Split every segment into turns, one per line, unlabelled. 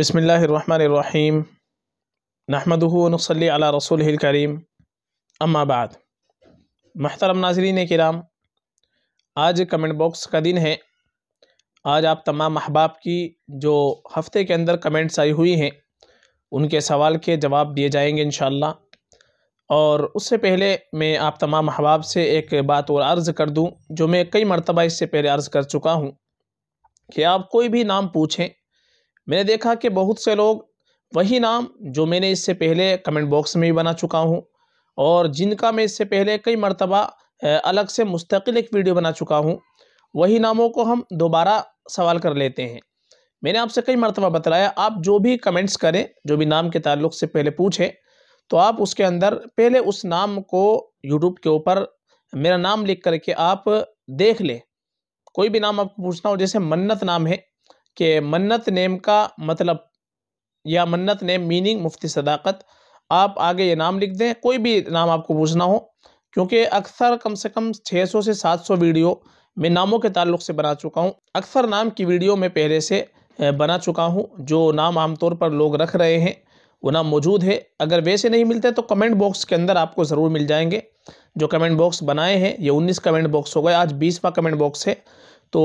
बसमीम नहमदनसली अला रसूल करीम अम्माबाद महतरम नाजरीन कराम आज कमेंट बॉक्स का दिन है आज आप तमाम अहबाब की जो हफ़्ते के अंदर कमेंट्स आई हुई हैं उनके सवाल के जवाब दिए जाएंगे इन और उससे पहले मैं आप तमाम अहबाब से एक बात और अर्ज़ कर दूँ जो मैं कई मरतबा इससे पहले अर्ज़ कर चुका हूँ कि आप कोई भी नाम पूछें मैंने देखा कि बहुत से लोग वही नाम जो मैंने इससे पहले कमेंट बॉक्स में भी बना चुका हूँ और जिनका मैं इससे पहले कई मरतबा अलग से मुस्तकिल एक वीडियो बना चुका हूँ वही नामों को हम दोबारा सवाल कर लेते हैं मैंने आपसे कई मरतबा बतलाया आप जो भी कमेंट्स करें जो भी नाम के ताल्लुक से पहले पूछें तो आप उसके अंदर पहले उस नाम को यूट्यूब के ऊपर मेरा नाम लिख करके आप देख लें कोई भी नाम आपको पूछना हो जैसे मन्नत नाम है कि मन्नत नेम का मतलब या मन्नत नेम मीनिंग मुफ्ती सदाकत आप आगे ये नाम लिख दें कोई भी नाम आपको पूछना हो क्योंकि अक्सर कम से कम 600 से 700 वीडियो मैं नामों के ताल्लुक से बना चुका हूँ अक्सर नाम की वीडियो मैं पहले से बना चुका हूँ जो नाम आमतौर पर लोग रख रहे हैं वो नाम मौजूद है अगर वैसे नहीं मिलते तो कमेंट बॉक्स के अंदर आपको ज़रूर मिल जाएंगे जो कमेंट बॉक्स बनाए हैं ये 19 कमेंट बॉक्स हो गए आज 20वां कमेंट बॉक्स है तो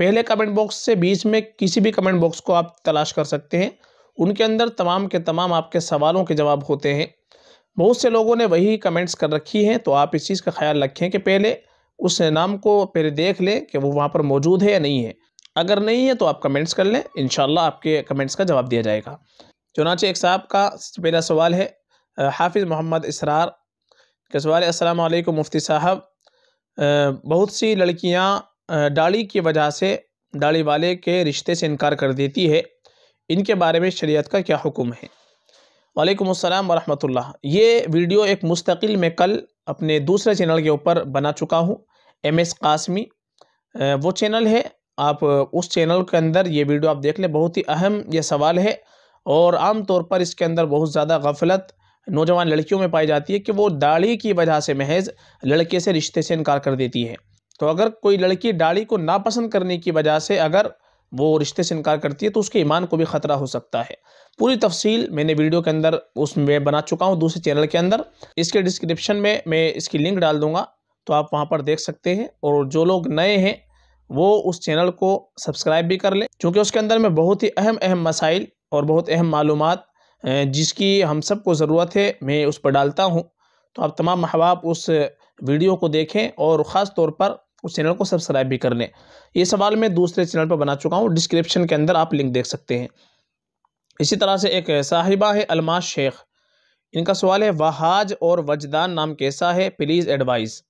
पहले कमेंट बॉक्स से बीच में किसी भी कमेंट बॉक्स को आप तलाश कर सकते हैं उनके अंदर तमाम के तमाम आपके सवालों के जवाब होते हैं बहुत से लोगों ने वही कमेंट्स कर रखी हैं तो आप इस चीज़ का ख्याल रखें कि पहले उस नाम को पहले देख लें कि वो वहाँ पर मौजूद है या नहीं है अगर नहीं है तो आप कमेंट्स कर लें इन आपके कमेंट्स का जवाब दिया जाएगा चुनाचे एक साहब का पहला सवाल है हाफिज़ मोहम्मद इसरार का सवाल असलकुम मुफ्ती साहब बहुत सी लड़कियाँ डाली की वजह से दाढ़ी वाले के रिश्ते से इनकार कर देती है इनके बारे में शरीयत का क्या हुक्म है वालेकुम अस्सलाम वरहमतुल्लाह ये वीडियो एक मुस्तकिल में कल अपने दूसरे चैनल के ऊपर बना चुका हूँ एम एस कासमी वो चैनल है आप उस चैनल के अंदर ये वीडियो आप देख लें बहुत ही अहम यह सवाल है और आम तौर पर इसके अंदर बहुत ज़्यादा गफलत नौजवान लड़कियों में पाई जाती है कि वो दाढ़ी की वजह से महज लड़के से रिश्ते से इनकार कर देती है तो अगर कोई लड़की दाढ़ी को नापसंद करने की वजह से अगर वो रिश्ते से इनकार करती है तो उसके ईमान को भी ख़तरा हो सकता है पूरी तफसील मैंने वीडियो के अंदर उसमें बना चुका हूँ दूसरे चैनल के अंदर इसके डिस्क्रिप्शन में मैं इसकी लिंक डाल दूँगा तो आप वहाँ पर देख सकते हैं और जो लोग नए हैं वो उस चैनल को सब्सक्राइब भी कर लें क्योंकि उसके अंदर में बहुत ही अहम अहम मसाइल और बहुत अहम मालूम जिसकी हम सबको ज़रूरत है मैं उस पर डालता हूँ तो आप तमाम अहबाब उस वीडियो को देखें और ख़ास तौर पर उस चैनल को सब्सक्राइब भी कर लें ये सवाल मैं दूसरे चैनल पर बना चुका हूँ डिस्क्रिप्शन के अंदर आप लिंक देख सकते हैं इसी तरह से एक साहिबा है अलमा शेख इनका सवाल है वहाज और वजदान नाम कैसा है प्लीज़ एडवाइस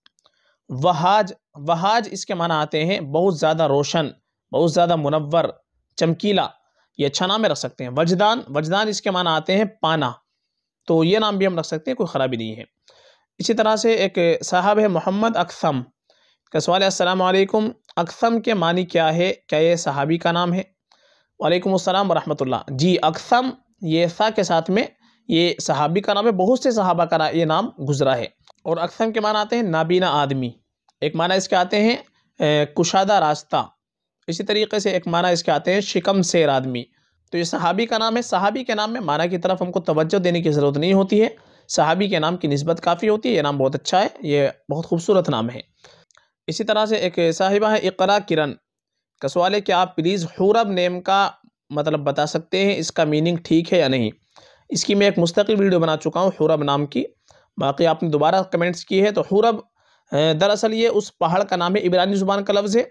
वहाज वहाज इसके माना आते हैं बहुत ज़्यादा रोशन बहुत ज़्यादा मुनवर चमकीला ये अच्छा नाम रख सकते हैं वजदान वजदान इसके माना आते हैं पाना तो ये नाम भी हम रख सकते हैं कोई ख़राबी नहीं है इसी तरह से एक साहब है मोहम्मद अकसम कसवाल सवाल है असलकम अक्सम के मानी क्या है क्या ये सहाबी का नाम है वालेकुम अस्सलाम वरहमतुल्लाह जी अक्सम ये सा के साथ में ये सहाबी का नाम है बहुत से सहाबा का ना, ये नाम गुजरा है और अक्सम के माना आते हैं नाबीना आदमी एक माना इसके आते हैं कुशादा रास्ता इसी तरीके से एक माना इसके आते हैं शिकम शेर आदमी तो ये सहाबी का नाम है सहाबी के नाम में माना की तरफ हमको तवज्जो देने की ज़रूरत नहीं होती है सहाबी के नाम की नस्बत काफ़ी होती है ये नाम बहुत अच्छा है ये बहुत खूबसूरत नाम है इसी तरह से एक साहिबा है इकरा किरण का सवाल है कि आप प्लीज़ हूरब नेम का मतलब बता सकते हैं इसका मीनिंग ठीक है या नहीं इसकी मैं एक मुस्तकिल वीडियो बना चुका हूँ हूरब नाम की बाकी आपने दोबारा कमेंट्स की है तो हूरब दरअसल ये उस पहाड़ का नाम है इबरानी ज़ुबान का लफ्ज़ है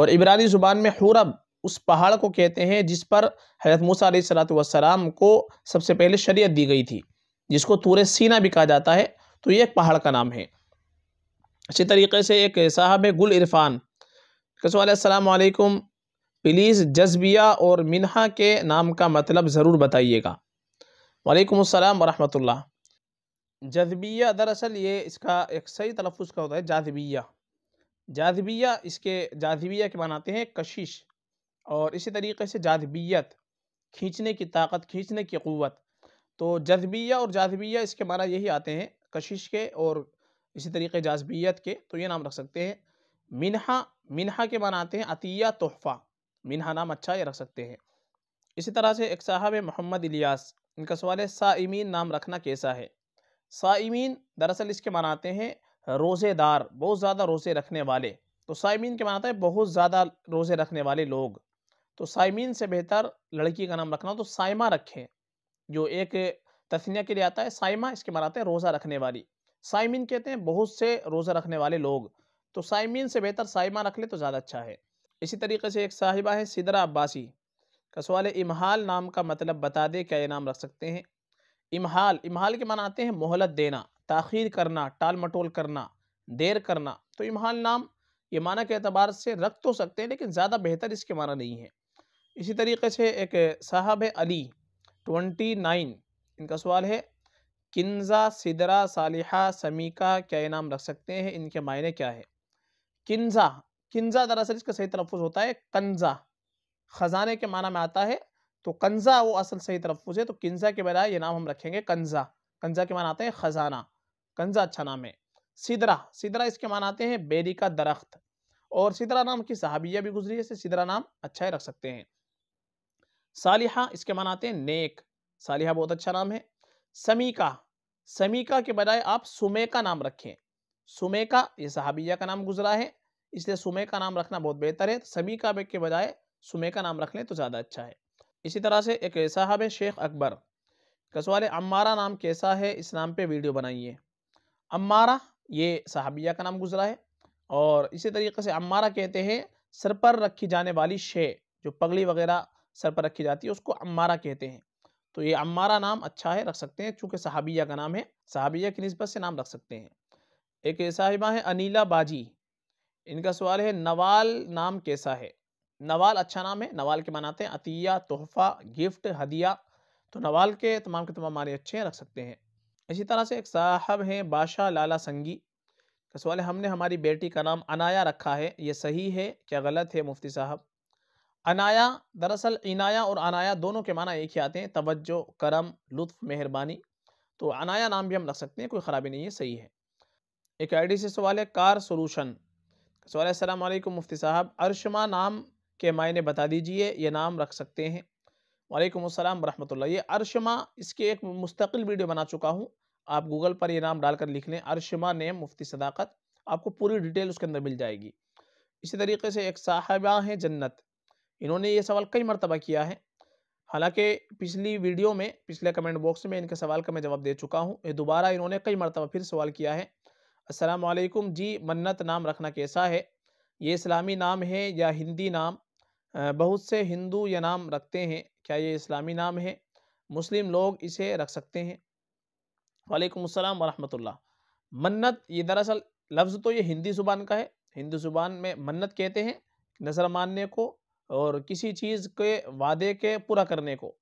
और इबरानी ज़ुबान में हूरब उस पहाड़ को कहते हैं जिस पर हजरत मूसा सलाम को सबसे पहले शरीयत दी गई थी जिसको तूर सीना भी कहा जाता है तो ये एक पहाड़ का नाम है इसी तरीके से एक साहब गुल इरफान कसम प्लीज़ जज्बिया और मिनहा के नाम का मतलब ज़रूर बताइएगा वालेकुम अस्सलाम वरहमतुल्लाह जज्बिया दरअसल ये इसका एक सही तलफ़ का होता है जादबिया जादबिया इसके जादबिया के बनाते हैं कशिश और इसी तरीके से जादबियत खींचने की ताकत खींचने की क़वत तो जजबिया और जादबिया इसके माना यही आते हैं कशिश के और इसी तरीके जाजबियत के तो ये नाम रख सकते हैं मिनहा मिनहा के बनाते हैं अतिया तोहफ़ा मिनहा नाम अच्छा ये रख सकते हैं इसी तरह से एक साहब है मोहम्मद इलियास इनका सवाल है साइमीन नाम रखना कैसा है साइमीन दरअसल इसके मनाते हैं रोज़ेदार बहुत ज़्यादा रोज़े रखने वाले तो साइमीन के मनाता है बहुत ज़्यादा रोज़े रखने वाले लोग तो साइमीन से बेहतर लड़की का नाम रखना हो तो साइमा रखें जो एक तस्निया के लिए आता है साइमा इसके मनाते हैं रोज़ा रखने वाली साइमिन कहते हैं बहुत से रोज़ा रखने वाले लोग तो साइमिन से बेहतर साइमा रख ले तो ज़्यादा अच्छा है इसी तरीके से एक साहिबा है सिदरा अब्बासी का सवाल इमहाल नाम का मतलब बता दे क्या ये नाम रख सकते हैं इमहाल इमहाल के मान आते हैं मोहलत देना ताखीर करना टाल मटोल करना देर करना तो इमहाल नाम ये माना के अतबार से रख तो सकते हैं लेकिन ज़्यादा बेहतर इसके माना नहीं है इसी तरीके से एक साहब है अली ट्वेंटी नाइन इनका सवाल है किन्ज़ा सिदरा सालिहा समीका क्या ये नाम रख सकते हैं इनके मायने क्या है किन्ज़ा किन्ज़ा दरअसल इसका सही तलफ़ होता है कंजा ख़जाने के माना में आता है तो कंजा वो असल सही तलफ़ है तो किन्ज़ा के बजाय ये नाम हम रखेंगे कंजा कंजा के माना आते हैं ख़जाना कंजा अच्छा नाम है सिदरा सिदरा इसके माना आते हैं बेरी का दरख्त और सिदरा नाम की सहाबिया भी गुजरी है सिदरा नाम अच्छा ही रख सकते हैं सालिहा इसके माना आते हैं नेक सालिहा बहुत अच्छा नाम है समीका समीका के बजाय आप सुमे का नाम रखें सुमे का ये सहाबिया का नाम गुजरा है इसलिए सुमे का नाम रखना बहुत बेहतर है समीका के बजाय सुमे का नाम रख लें तो ज़्यादा अच्छा है इसी तरह से एक साहब है शेख अकबर कसवाल अम्मारा नाम कैसा है इस नाम पे वीडियो बनाइए अम्मारा ये सहाबिया का नाम गुजरा है और इसी तरीके से अम्मारा कहते हैं सर पर रखी जाने वाली शे जो पगड़ी वगैरह सर पर रखी जाती है उसको अम्मारा कहते हैं तो ये अम्मारा नाम अच्छा है रख सकते हैं चूँकि सहाबिया का नाम है सहाबिया की नस्बत से नाम रख सकते हैं एक साहिबा है अनिला बाजी इनका सवाल है नवाल नाम कैसा है नवाल अच्छा नाम है नवाल के मनाते हैं अतिया तोहफा गिफ्ट हदिया तो नवाल के तमाम के तमाम मारे अच्छे हैं रख सकते हैं इसी तरह से एक साहब हैं बादशाह लाला संगी का सवाल है हमने हमारी बेटी का नाम अनाया रखा है ये सही है क्या गलत है मुफ्ती साहब अनाया दरअसल इनाया और अनाया दोनों के माना एक ही आते हैं तवज्जो करम लुत्फ मेहरबानी तो अनाया नाम भी हम रख सकते हैं कोई ख़राबी नहीं है सही है एक आईडी से सवाल है कार सोलूशन सवाल अस्सलाम वालेकुम मुफ्ती साहब अरशमा नाम के मायने बता दीजिए ये नाम रख सकते हैं वालेकुम अस्सलाम वरहमतुल्लाह ये अरशमा इसके एक मुस्तकिल वीडियो बना चुका हूँ आप गूगल पर यह नाम डालकर लिख लें अरशमा नेम मुफ्ती सदाकत आपको पूरी डिटेल उसके अंदर मिल जाएगी इसी तरीके से एक साहबा हैं जन्नत इन्होंने ये सवाल कई मरतबा किया है हालांकि पिछली वीडियो में पिछले कमेंट बॉक्स में इनके सवाल का मैं जवाब दे चुका हूँ ये दोबारा इन्होंने कई मरतबा फिर सवाल किया है असलकुम जी मन्नत नाम रखना कैसा है ये इस्लामी नाम है या हिंदी नाम बहुत से हिंदू यह नाम रखते हैं क्या ये इस्लामी नाम है मुस्लिम लोग इसे रख सकते हैं वालेकुम अस्सलाम वरहमतुल्लाह मन्नत ये दरअसल लफ्ज़ तो ये हिंदी ज़ुबान का है हिंदी ज़ुबान में मन्नत कहते हैं नज़र मानने को और किसी चीज़ के वादे के पूरा करने को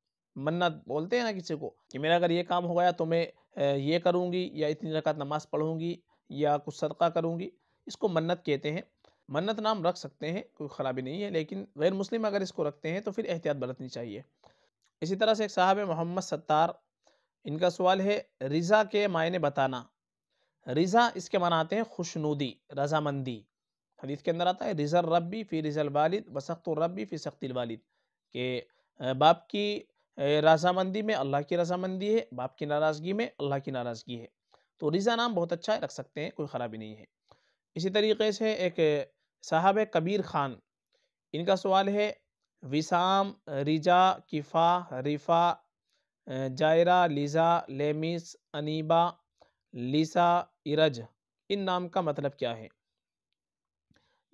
मन्नत बोलते हैं ना किसी को कि मेरा अगर ये काम हो गया तो मैं ये करूँगी या इतनी रक़त नमाज़ पढ़ूँगी या कुछ सदका करूँगी इसको मन्नत कहते हैं मन्नत नाम रख सकते हैं कोई ख़राबी नहीं है लेकिन गैर मुस्लिम अगर इसको रखते हैं तो फिर एहतियात बरतनी चाहिए इसी तरह से एक साहब है मोहम्मद सत्तार इनका सवाल है रज़ा के मायने बताना रज़ा इसके मनाते आते हैं खुशनुदी रजामंदी हदीस के अंदर आता है रिजल रबी फ़ी रिजल वालिद व सख्त रबी फ़ी सख्त वालिद के बाप की रजामंदी में अल्लाह की रजामंदी है बाप की नाराज़गी में अल्लाह की नाराज़गी है तो रिज़ा नाम बहुत अच्छा रख सकते हैं कोई ख़राबी नहीं है इसी तरीके से एक साहब कबीर ख़ान इनका सवाल है विसाम रिजा किफ़ा रिफ़ा जायरा लिज़ा लेमिस अनीबा लिसा इरज इन नाम का मतलब क्या है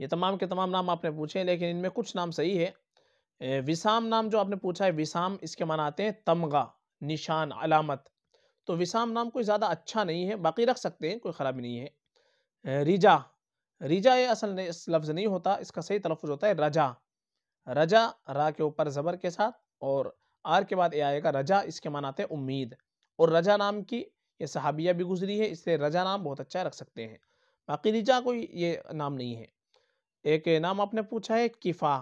ये तमाम के तमाम नाम आपने पूछे हैं लेकिन इनमें कुछ नाम सही है विसाम नाम जो आपने पूछा है विसाम इसके मान आते हैं तमगा निशान अलामत तो विसाम नाम कोई ज़्यादा अच्छा नहीं है बाकी रख सकते हैं कोई ख़राबी नहीं है रिजा रिजा ये असल लफ्ज़ नहीं होता इसका सही तलफ़ होता है रजा रजा रा के ऊपर ज़बर के साथ और आर के बाद ए आएगा रजा इसके मान आते हैं उम्मीद और रजा नाम की ये सहाबिया भी गुजरी है इसलिए रजा नाम बहुत अच्छा रख सकते हैं बाकी रिजा कोई ये नाम नहीं है एक नाम आपने पूछा है किफ़ा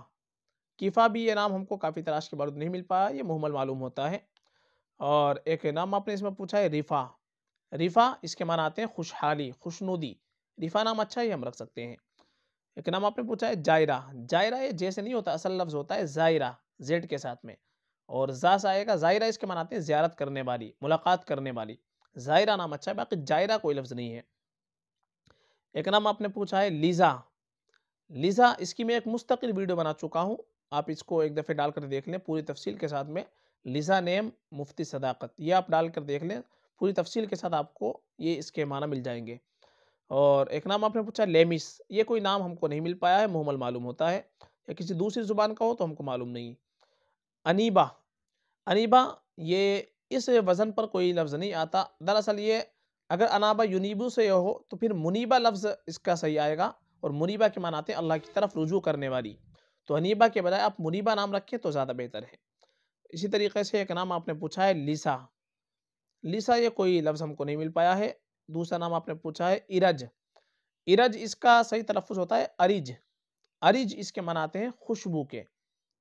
किफ़ा भी ये नाम हमको काफ़ी तलाश के बाद नहीं मिल पाया ये मुहमल मालूम होता है और एक नाम आपने इसमें पूछा है रिफ़ा रिफ़ा इसके माना आते हैं खुशहाली खुशनुदी रिफ़ा नाम अच्छा ही हम रख सकते हैं एक नाम आपने पूछा है जायरा जायरा ये जैसे नहीं होता असल लफ्ज़ होता है जायरा जेड के साथ में और जा आएगा जायरा इसके मनाते हैं ज्यारत करने वाली मुलाकात करने वाली जायरा नाम अच्छा है बाकी जायरा कोई लफ्ज़ नहीं है एक नाम आपने पूछा है लीज़ा लिजा इसकी मैं एक मुस्तकिल वीडियो बना चुका हूँ आप इसको एक दफ़े डाल कर देख लें पूरी तफसील के साथ में लिजा नेम मुफ्ती सदाकत ये आप डाल कर देख लें पूरी तफसील के साथ आपको ये इसके माना मिल जाएंगे और एक नाम आपने पूछा लेमिस ये कोई नाम हमको नहीं मिल पाया है मोहमल मालूम होता है या किसी दूसरी ज़ुबान का हो तो हमको मालूम नहीं अनीबा अनीबा ये इस वज़न पर कोई लफ्ज़ नहीं आता दरअसल ये अगर अनाबा यूनिबू से हो तो फिर मुनीबा लफ्ज़ इसका सही आएगा और मुनीबा के मानाते अल्लाह की तरफ रुजू करने वाली तो अनीबा के बजाय आप मुनीबा नाम रखें तो ज़्यादा बेहतर है इसी तरीके से एक नाम आपने पूछा है लिसा लिसा ये कोई लफ्ज़ हमको नहीं मिल पाया है दूसरा नाम आपने पूछा है इरज इरज इसका सही तलफ़ होता है अरिज अरिज इसके मनाते हैं खुशबू के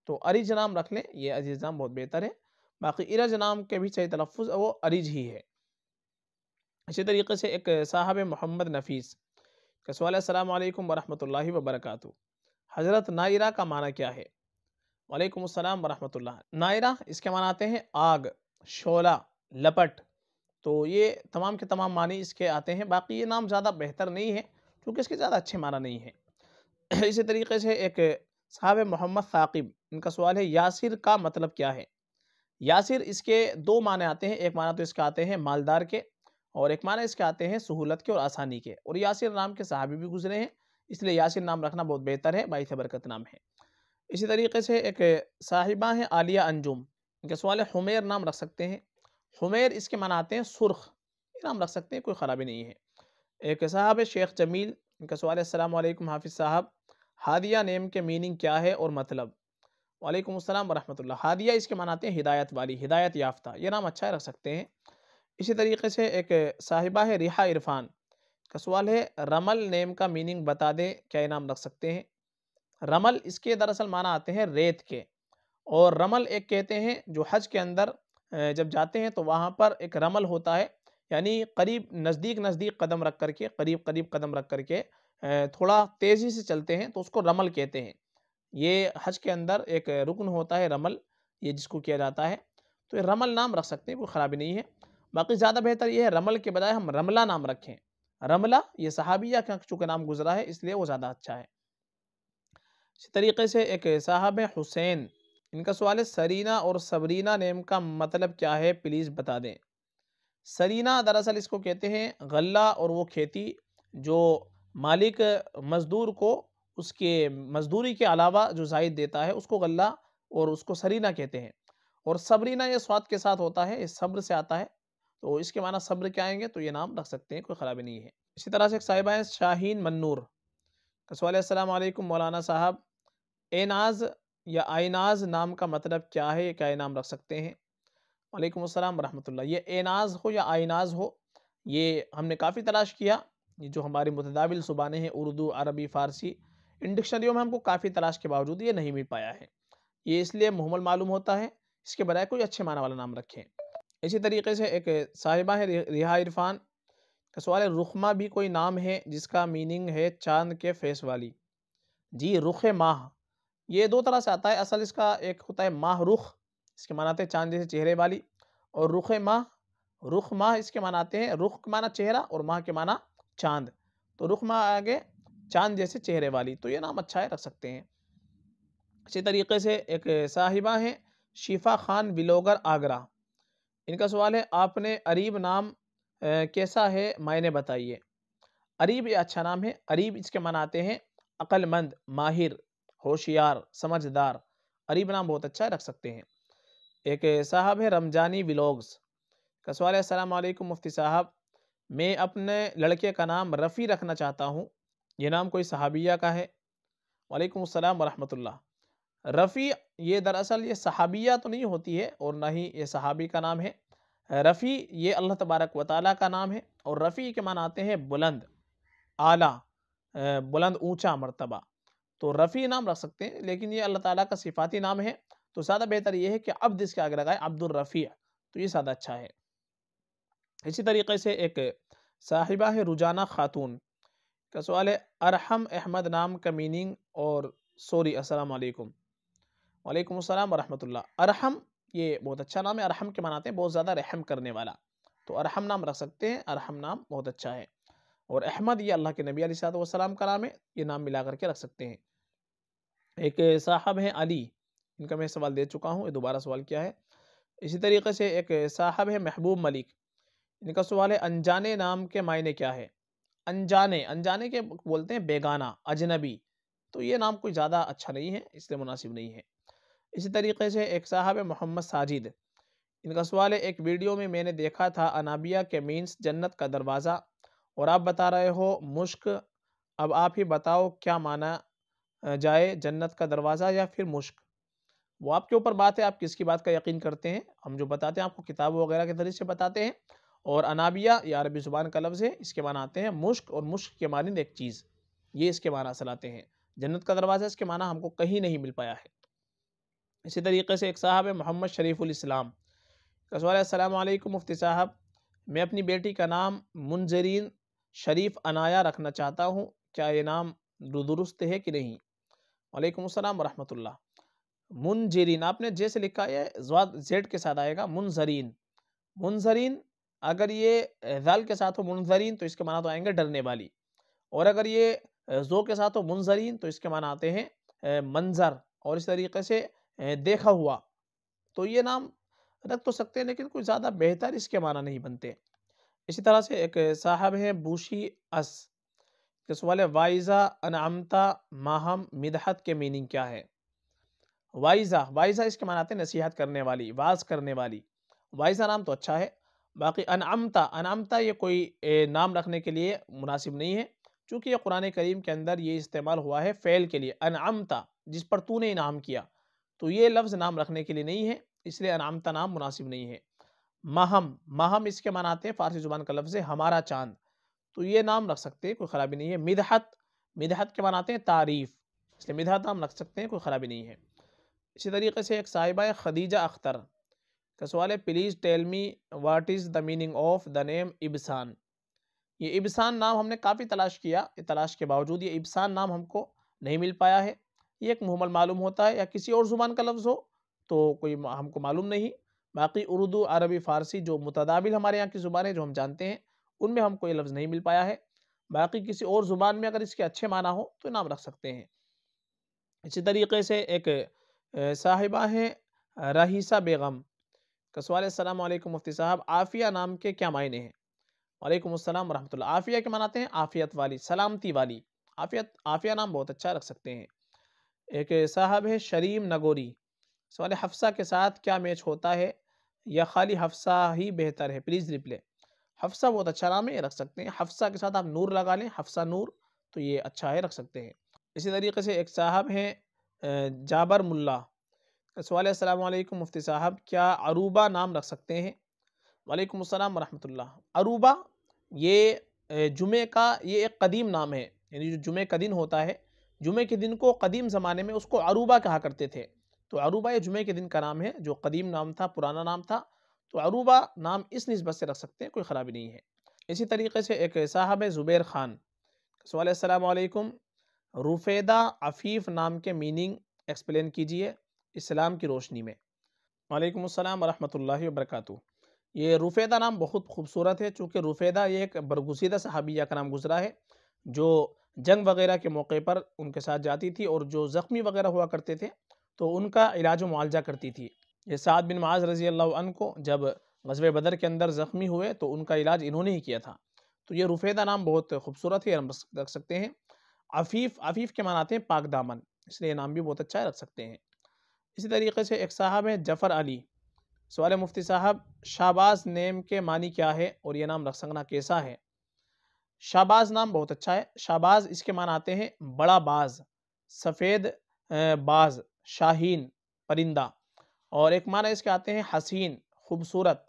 तो अरिज नाम रख लें ये अजीज नाम बहुत बेहतर है बाकी इरज नाम के भी सही तलफ़ वो अरिज ही है इसी तरीके से एक साहब मोहम्मद नफीस कसवालकम वरहमल वबरक हज़रत नायरा का माना क्या है वालेकुम अस्सलाम वरहमतुल्लाह नायरा इसके माना आते हैं आग शोला लपट तो ये तमाम के तमाम मानी इसके आते हैं बाकी ये नाम ज़्यादा बेहतर नहीं है क्योंकि इसके ज़्यादा अच्छे माना नहीं है इसी तरीके से एक साहब मोहम्मद साकिब इनका सवाल है यासिर का मतलब क्या है यासिर इसके दो माने आते हैं एक माना तो इसके आते हैं मालदार के और एक माना इसके आते हैं सहूलत के और आसानी के और यासिर नाम के साहबी भी गुजरे हैं इसलिए यासिर नाम रखना बहुत बेहतर है बाईस बरकत नाम है इसी तरीके से एक साहिबा हैं आलिया अंजुम इनके सवाल हुमेर नाम रख सकते हैं हुमेर इसके माना आते हैं सुरख ये नाम रख सकते हैं कोई ख़राबी नहीं है एक साहब है शेख जमील इनका सवाल असलम हाफिज़ साहब हादिया नेम के मीनिंग क्या है और मतलब वालेकुम अस्सलाम वरहमतुल्लाह हादिया इसके मानाते हैं हिदायत वाली हिदायत याफ्ता ये नाम अच्छा रख सकते हैं इसी तरीके से एक साहिबा है रिहा इरफान का सवाल है रमल नेम का मीनिंग बता दें क्या इनाम रख सकते हैं रमल इसके दरअसल माना आते हैं रेत के और रमल एक कहते हैं जो हज के अंदर जब जाते हैं तो वहाँ पर एक रमल होता है यानी करीब नज़दीक नज़दीक कदम रख के करीब करीब कदम रख कर के थोड़ा तेज़ी से चलते हैं तो उसको रमल कहते हैं ये हज के अंदर एक रुकन होता है रमल ये जिसको किया जाता है तो ये रमल नाम रख सकते हैं कोई ख़राबी नहीं है बाकी ज़्यादा बेहतर यह है रमल के बजाय हम रमला नाम रखें रमला ये सहाबिया का चूँकि नाम गुजरा है इसलिए वो ज़्यादा अच्छा है इसी तरीके से एक साहब हुसैन इनका सवाल है सरीना और सबरीना नेम का मतलब क्या है प्लीज़ बता दें सरीना दरअसल इसको कहते हैं गल्ला और वो खेती जो मालिक मज़दूर को उसके मज़दूरी के अलावा जो जायद देता है उसको गल्ला और उसको सरीना कहते हैं और सबरीना ये स्वाद के साथ होता है ये सब्र से आता है तो इसके माना सब्र के आएंगे तो ये नाम रख सकते हैं कोई ख़राबी नहीं है इसी तरह से एक साहिबा है शाहीन मन्नूर कसवालकम मौलाना साहब ए नाज या आई नाज नाम का मतलब क्या है क्या नाम रख सकते हैं वालेकुम अस्सलाम रहमतुल्लाह ये ए नाज हो या आई नाज हो ये हमने काफ़ी तलाश किया ये जो हमारे मुतदाविल ज़ुबानें हैं उर्दू अरबी फ़ारसी इन डिक्शनरियों में हमको काफ़ी तलाश के बावजूद ये नहीं मिल पाया है ये इसलिए मुहमल मालूम होता है इसके बजाय कोई अच्छे माना वाला नाम रखें इसी तरीके से एक साहिबा है रिहा इरफान का सवाल है रुखमा भी कोई नाम है जिसका मीनिंग है चांद के फेस वाली जी रुख माह ये दो तरह से आता है असल इसका एक होता है माह रुख इसके मनाते हैं चांद जैसे चेहरे वाली और रुख माह रुख माह इसके मनाते हैं रुख के माना चेहरा और माह के माना चांद तो रुख माह आगे चांद जैसे चेहरे वाली तो ये नाम अच्छा है रख सकते हैं इसी तरीके से एक साहिबा हैं शिफा खान बिलोगर आगरा इनका सवाल है आपने अरीब नाम कैसा है मायने बताइए अरीब ये अच्छा नाम है अरीब इसके मन आते हैं अक्लमंद माहिर होशियार समझदार अरीब नाम बहुत अच्छा रख सकते हैं एक साहब है रमजानी विलोग्स का सवाल है असलम मुफ्ती साहब मैं अपने लड़के का नाम रफ़ी रखना चाहता हूँ यह नाम कोई सहाबिया का है वालेकुम अस्सलाम वरहमतुल्लाह रफ़ी ये दरअसल ये सहाबिया तो नहीं होती है और ना ही ये सहाबी का नाम है रफ़ी ये अल्लाह तबारक व ताली का नाम है और रफ़ी के मान आते हैं बुलंद आला बुलंद ऊंचा मरतबा तो रफ़ी नाम रख सकते हैं लेकिन ये अल्लाह ताला का सिफाती नाम है तो ज़्यादा बेहतर ये है कि अब्द इसके आगे लगाए अब्दुलरफ़ी तो ये ज़्यादा अच्छा है इसी तरीके से एक साहिबा है रुजाना खातून का सवाल है अरहम अहमद नाम का मीनिंग और सॉरी असलकुम वालेकुम अस्सलाम वरहमतुल्ला अरहम ये बहुत अच्छा नाम है अरहम के मनाते हैं बहुत ज़्यादा रहम करने वाला तो अरहम नाम रख सकते हैं अरहम नाम बहुत अच्छा है और अहमद ये अल्लाह के नबी वसलाम का नाम है ये नाम मिला करके रख सकते हैं एक साहब हैं अली इनका मैं सवाल दे चुका हूँ ये दोबारा सवाल किया है इसी तरीके से एक साहब है महबूब मलिक इनका सवाल है अनजाने नाम के मायने क्या है अनजाने अनजाने के बोलते हैं बेगाना अजनबी तो ये नाम कोई ज़्यादा अच्छा नहीं है इसलिए मुनासिब नहीं है इसी तरीके से एक साहब मोहम्मद साजिद इनका सवाल है एक वीडियो में मैंने देखा था अनाबिया के मीन्स जन्नत का दरवाज़ा और आप बता रहे हो मुश्क अब आप ही बताओ क्या माना जाए जन्नत का दरवाज़ा या फिर मुश्क वो आपके ऊपर बात है आप किसकी बात का यकीन करते हैं हम जो बताते हैं आपको किताब वगैरह के ज़रिए से बताते हैं और अनाबिया या अरबी ज़ुबान का लफ्ज़ है इसके माना आते हैं मुश्क और मुश्क के मानंद एक चीज़ ये इसके माना असल आते हैं जन्नत का दरवाज़ा इसके माना हमको कहीं नहीं मिल पाया है इसी तरीके से एक साहब है मोहम्मद शरीफ़ुलस्लाम का सवाल असलकम मुफ्ती साहब मैं अपनी बेटी का नाम मुंजरीन शरीफ अनाया रखना चाहता हूँ क्या ये नाम दुरुस्त है कि नहीं वालेकुम अस्सलाम वरहमतुल्लाह मुनजरीन आपने जे से लिखा है जवाद जेड के साथ आएगा मुंजरीन मुंजरीन अगर ये जाल के साथ हो मुंजरीन तो इसके माना तो आएंगे डरने वाली और अगर ये जो के साथ हो मुंजरीन तो इसके माना आते हैं मंजर और इस तरीके से देखा हुआ तो ये नाम रख तो सकते हैं लेकिन कुछ ज़्यादा बेहतर इसके माना नहीं बनते इसी तरह से एक साहब हैं बूशी अस के तो सवाल है वाइज़ा अनामता माहम मिदहत के मीनिंग क्या है वाइज़ा वाइज़ा इसके माना आते हैं नसीहत करने वाली वाज करने वाली वाइज़ा नाम तो अच्छा है बाकी अनामता अनामता ये कोई नाम रखने के लिए मुनासिब नहीं है चूँकि ये कुरान करीम के अंदर ये इस्तेमाल हुआ है फ़ेल के लिए अनामता जिस पर तूने इनाम किया तो ये लफ्ज़ नाम रखने के लिए नहीं है इसलिए अनामता नाम मुनासिब नहीं है महम महम इसके मान आते हैं फारसी ज़ुबान का लफ्ज़ है हमारा चांद तो ये नाम रख सकते हैं कोई ख़राबी नहीं है मिदहत मिदहत के मनाते हैं तारीफ़ इसलिए मिदहत नाम रख सकते हैं कोई ख़राबी नहीं है इसी तरीके से एक साहिबा खदीजा अख्तर का सवाल है please tell me what is the meaning of the name Ibsan ये इबसान नाम हमने काफ़ी तलाश किया तलाश के बावजूद ये इबसान नाम हमको नहीं मिल पाया है ये एक मुहमल मालूम होता है या किसी और ज़ुबान का लफ्ज़ हो तो कोई हमको मालूम नहीं बाकी उर्दू अरबी फ़ारसी जो मुतदाबिल हमारे यहाँ की ज़ुबानें जो हम जानते हैं उनमें हमको ये लफ्ज़ नहीं मिल पाया है बाकी किसी और ज़ुबान में अगर इसके अच्छे माना हो तो नाम रख सकते हैं इसी तरीके से एक साहिबा हैं रहीसा बेगम कसवाल सलाम मुफ्ती साहब आफ़िया नाम के क्या मायने हैं वालेकुम अस्सलाम रहमतुल्लाह आफ़िया के मनाते हैं आफ़ियत वाली सलामती वाली आफ़ियत आफ़िया नाम बहुत अच्छा रख सकते हैं एक साहब है शरीम नगोरी सवाल हफ्सा के साथ क्या मैच होता है या खाली हफ्सा ही बेहतर है प्लीज़ रिप्ले हफ्सा बहुत अच्छा नाम है रख सकते हैं हफ्सा के साथ आप नूर लगा लें हफ्सा नूर तो ये अच्छा है रख सकते हैं इसी तरीके से एक साहब हैं जाबर मुल्ला सवाल असलकुम मुफ्ती साहब क्या अरूबा नाम रख सकते हैं वालेकुम अस्सलाम वरह अरूबा ये जुमे का ये एक कदीम नाम है यानी जो जुमे का दिन होता है जुमे के दिन को कदीम ज़माने में उसको अरूबा कहा करते थे तो अरूबा ये जुमे के दिन का नाम है जो कदीम नाम था पुराना नाम था तो अरूबा नाम इस नस्बत से रख सकते हैं कोई ख़राबी नहीं है इसी तरीके से एक साहब है ज़ुबैर ख़ान सवाल असलकुम रुफेदा आफ़ीफ़ नाम के मीनिंग एक्सप्लेन कीजिए इस्लाम की रोशनी में वालेकुम अस्सलाम वरहमतुल्लाहि वबरकatuh ये रुफेदा नाम बहुत खूबसूरत है चूँकि रुफेदा ये एक बरगुसीदा सहाबिया का नाम गुजरा है जो जंग वगैरह के मौके पर उनके साथ जाती थी और जो ज़ख्मी वगैरह हुआ करते थे तो उनका इलाज मुआवजा करती थी ये साद बिन माज रजी अल्लाह को जब गजब बदर के अंदर ज़ख्मी हुए तो उनका इलाज इन्होंने ही किया था तो ये रुफेदा नाम बहुत खूबसूरत है हम रख सकते हैं आफीफ आफीफ के मान आते हैं पाक दामन इसलिए नाम भी बहुत अच्छा रख सकते हैं इसी तरीके से एक साहब हैं जफ़र अली सवाल मुफ्ती साहब शाहबाज नेम के मानी क्या है और ये नाम रख सकना कैसा है शाबाज नाम बहुत अच्छा है शाबाज इसके मान आते हैं बड़ा बाज सफ़ेद बाज शाहीन परिंदा और एक माना इसके आते हैं हसीन खूबसूरत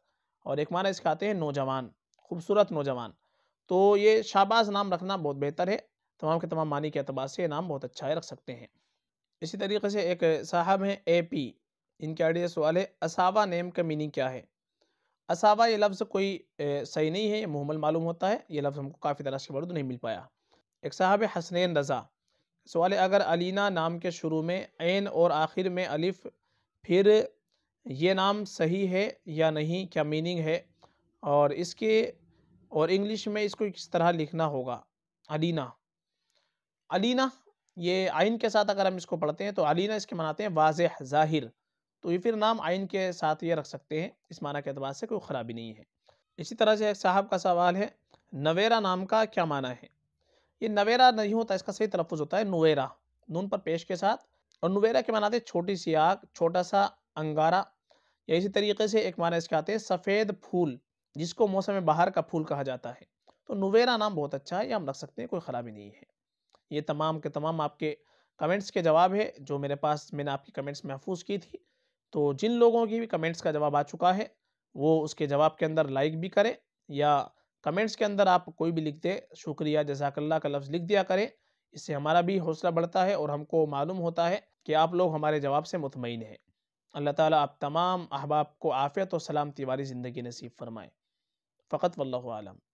और एक माना इसके आते हैं नौजवान खूबसूरत नौजवान तो ये शाबाज नाम रखना बहुत बेहतर है तमाम के तमाम मानी के अतबार से ये नाम बहुत अच्छा है रख सकते हैं इसी तरीके से एक साहब हैं ए पी इनके आइडिया सवाल है असावा नेम का मीनिंग क्या है असाबा ये लफ्ज़ कोई सही नहीं है ये मुहमल मालूम होता है ये लफ्ज़ हमको काफ़ी तलाश के बरूद तो नहीं मिल पाया एक साहब हसनैन रज़ा सवाल अगर अलीना नाम के शुरू में ऐन और आखिर में अलिफ फिर ये नाम सही है या नहीं क्या मीनिंग है और इसके और इंग्लिश में इसको किस तरह लिखना होगा अलीना अलीना ये आइन के साथ अगर हम इसको पढ़ते हैं तो अलीना इसके मनाते हैं वाज ज़ाहिर तो ये फिर नाम आइन के साथ ये रख सकते हैं इस माना के अतबार से कोई ख़राबी नहीं है इसी तरह से एक साहब का सवाल है नवेरा नाम का क्या माना है ये नवेरा नहीं होता इसका सही तलफ़ होता है नवेरा नून पर पेश के साथ और नवेरा के मनाते छोटी सी आग छोटा सा अंगारा या इसी तरीके से एक माना इसके आते हैं सफ़ेद फूल जिसको मौसम बाहर का फूल कहा जाता है तो नवेरा नाम बहुत अच्छा है ये हम रख सकते हैं कोई ख़राबी नहीं है ये तमाम के तमाम आपके कमेंट्स के जवाब है जो मेरे पास मैंने आपकी कमेंट्स महफूज की थी तो जिन लोगों की भी कमेंट्स का जवाब आ चुका है वो उसके जवाब के अंदर लाइक भी करें या कमेंट्स के अंदर आप कोई भी लिख दे शुक्रिया जजाकल्ला का लफ्ज़ लिख दिया करें इससे हमारा भी हौसला बढ़ता है और हमको मालूम होता है कि आप लोग हमारे जवाब से मुतमिन हैं अल्लाह ताला आप तमाम अहबाब को आफ़ियत और सलामती वाली ज़िंदगी नसीब फरमाएँ फ़कत वल्लम